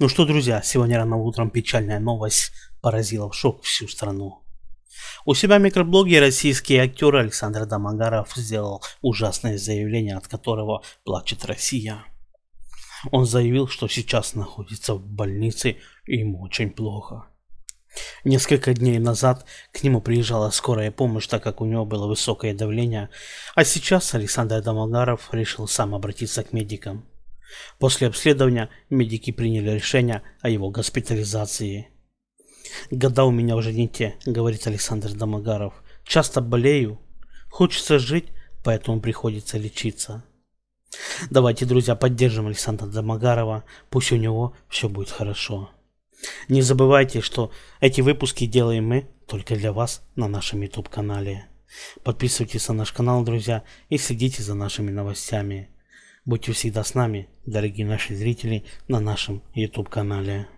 Ну что, друзья, сегодня рано утром печальная новость поразила в шок всю страну. У себя в микроблоге российский актер Александр Домогаров сделал ужасное заявление, от которого плачет Россия. Он заявил, что сейчас находится в больнице и ему очень плохо. Несколько дней назад к нему приезжала скорая помощь, так как у него было высокое давление, а сейчас Александр Домогаров решил сам обратиться к медикам. После обследования медики приняли решение о его госпитализации. «Года у меня уже не те», — говорит Александр Домогаров. «Часто болею. Хочется жить, поэтому приходится лечиться». Давайте, друзья, поддержим Александра Домогарова. Пусть у него все будет хорошо. Не забывайте, что эти выпуски делаем мы только для вас на нашем YouTube-канале. Подписывайтесь на наш канал, друзья, и следите за нашими новостями. Будьте всегда с нами, дорогие наши зрители, на нашем YouTube-канале.